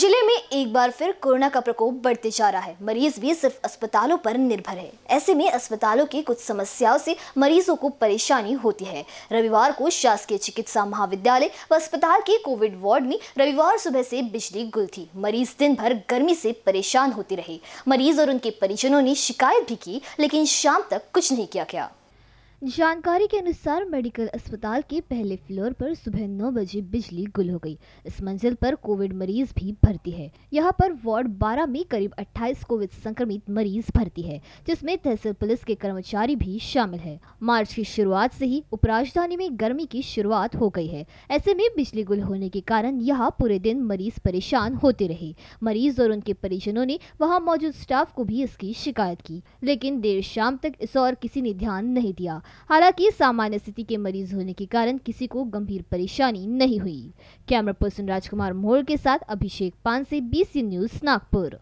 जिले में एक बार फिर कोरोना का प्रकोप बढ़ते जा रहा है मरीज भी सिर्फ अस्पतालों पर निर्भर है ऐसे में अस्पतालों की कुछ समस्याओं से मरीजों को परेशानी होती है रविवार को शासकीय चिकित्सा महाविद्यालय व अस्पताल के कोविड वार्ड में रविवार सुबह से बिजली गुल थी मरीज दिन भर गर्मी से परेशान होते रहे मरीज और उनके परिजनों ने शिकायत भी की लेकिन शाम तक कुछ नहीं किया गया जानकारी के अनुसार मेडिकल अस्पताल के पहले फ्लोर पर सुबह नौ बजे बिजली गुल हो गई इस मंजिल पर कोविड मरीज भी भर्ती है यहाँ पर वार्ड 12 में करीब 28 कोविड संक्रमित मरीज भर्ती है जिसमें तहसील पुलिस के कर्मचारी भी शामिल है मार्च की शुरुआत से ही उपराजधानी में गर्मी की शुरुआत हो गई है ऐसे में बिजली गुल होने के कारण यहाँ पूरे दिन मरीज परेशान होते रहे मरीज और उनके परिजनों ने वहाँ मौजूद स्टाफ को भी इसकी शिकायत की लेकिन देर शाम तक इस और किसी ने ध्यान नहीं दिया हालांकि सामान्य स्थिति के मरीज होने के कारण किसी को गंभीर परेशानी नहीं हुई कैमरा पर्सन राजकुमार मोहर के साथ अभिषेक से बीसी न्यूज नागपुर